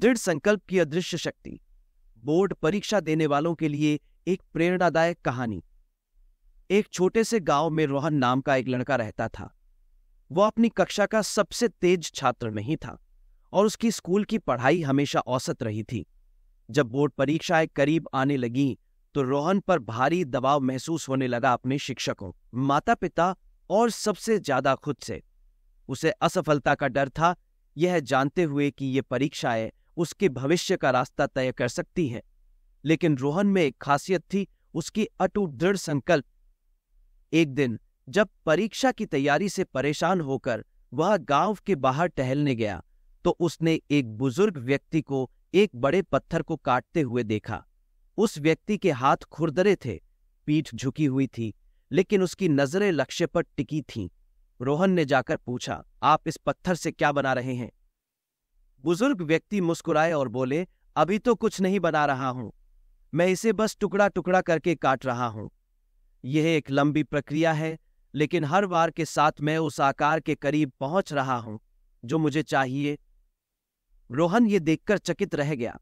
दृढ़ संकल्प की अदृश्य शक्ति बोर्ड परीक्षा देने वालों के लिए एक प्रेरणादायक कहानी एक छोटे से गांव में रोहन नाम का एक लड़का रहता था वह अपनी कक्षा का सबसे तेज छात्र नहीं था और उसकी स्कूल की पढ़ाई हमेशा औसत रही थी जब बोर्ड परीक्षाएं करीब आने लगीं तो रोहन पर भारी दबाव महसूस होने लगा अपने शिक्षकों माता पिता और सबसे ज्यादा खुद से उसे असफलता का डर था यह जानते हुए कि ये परीक्षाएं उसके भविष्य का रास्ता तय कर सकती है लेकिन रोहन में एक खासियत थी उसकी अटूट दृढ़ संकल्प एक दिन जब परीक्षा की तैयारी से परेशान होकर वह गांव के बाहर टहलने गया तो उसने एक बुजुर्ग व्यक्ति को एक बड़े पत्थर को काटते हुए देखा उस व्यक्ति के हाथ खुरदरे थे पीठ झुकी हुई थी लेकिन उसकी नजरें लक्ष्य पर टिकी थीं। रोहन ने जाकर पूछा आप इस पत्थर से क्या बना रहे हैं बुजुर्ग व्यक्ति मुस्कुराए और बोले अभी तो कुछ नहीं बना रहा हूं मैं इसे बस टुकड़ा टुकड़ा करके काट रहा हूं यह एक लंबी प्रक्रिया है लेकिन हर बार के साथ मैं उस आकार के करीब पहुंच रहा हूं जो मुझे चाहिए रोहन ये देखकर चकित रह गया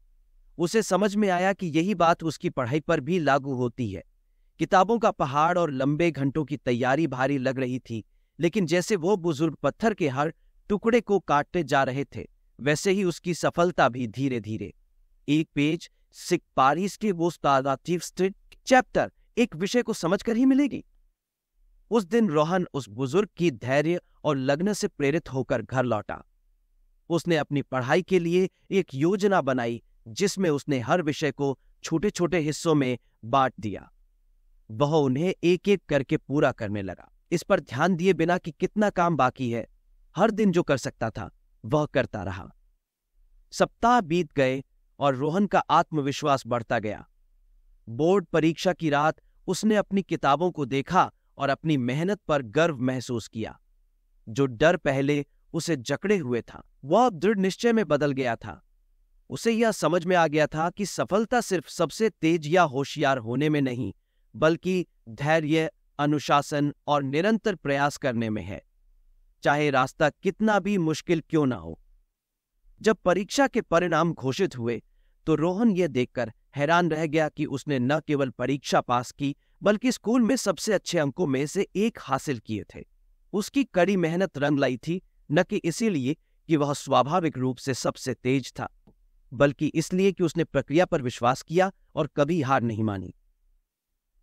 उसे समझ में आया कि यही बात उसकी पढ़ाई पर भी लागू होती है किताबों का पहाड़ और लंबे घंटों की तैयारी भारी लग रही थी लेकिन जैसे वो बुजुर्ग पत्थर के हर टुकड़े को काटते जा रहे थे वैसे ही उसकी सफलता भी धीरे धीरे एक पेज सिख पारिस के वो चैप्टर एक विषय को समझकर ही मिलेगी उस दिन रोहन उस बुजुर्ग की धैर्य और लग्न से प्रेरित होकर घर लौटा उसने अपनी पढ़ाई के लिए एक योजना बनाई जिसमें उसने हर विषय को छोटे छोटे हिस्सों में बांट दिया वह उन्हें एक एक करके पूरा करने लगा इस पर ध्यान दिए बिना कि कितना काम बाकी है हर दिन जो कर सकता था वह करता रहा सप्ताह बीत गए और रोहन का आत्मविश्वास बढ़ता गया बोर्ड परीक्षा की रात उसने अपनी किताबों को देखा और अपनी मेहनत पर गर्व महसूस किया जो डर पहले उसे जकड़े हुए था वह दृढ़ निश्चय में बदल गया था उसे यह समझ में आ गया था कि सफलता सिर्फ सबसे तेज या होशियार होने में नहीं बल्कि धैर्य अनुशासन और निरंतर प्रयास करने में है चाहे रास्ता कितना भी मुश्किल क्यों ना हो जब परीक्षा के परिणाम घोषित हुए तो रोहन यह देखकर हैरान रह गया कि उसने न केवल परीक्षा पास की बल्कि स्कूल में सबसे अच्छे अंकों में से एक हासिल किए थे उसकी कड़ी मेहनत रंग लाई थी न कि इसीलिए कि वह स्वाभाविक रूप से सबसे तेज था बल्कि इसलिए कि उसने प्रक्रिया पर विश्वास किया और कभी हार नहीं मानी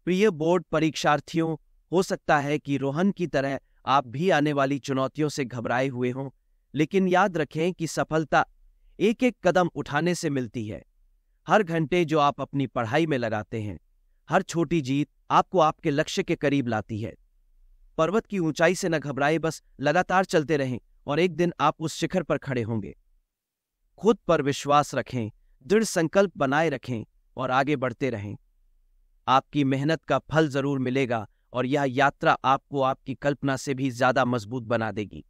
प्रिय बोर्ड परीक्षार्थियों हो सकता है कि रोहन की तरह आप भी आने वाली चुनौतियों से घबराए हुए हों लेकिन याद रखें कि सफलता एक एक कदम उठाने से मिलती है हर घंटे जो आप अपनी पढ़ाई में लगाते हैं हर छोटी जीत आपको आपके लक्ष्य के करीब लाती है पर्वत की ऊंचाई से न घबराए बस लगातार चलते रहें और एक दिन आप उस शिखर पर खड़े होंगे खुद पर विश्वास रखें दृढ़ संकल्प बनाए रखें और आगे बढ़ते रहें आपकी मेहनत का फल जरूर मिलेगा और यह यात्रा आपको आपकी कल्पना से भी ज्यादा मजबूत बना देगी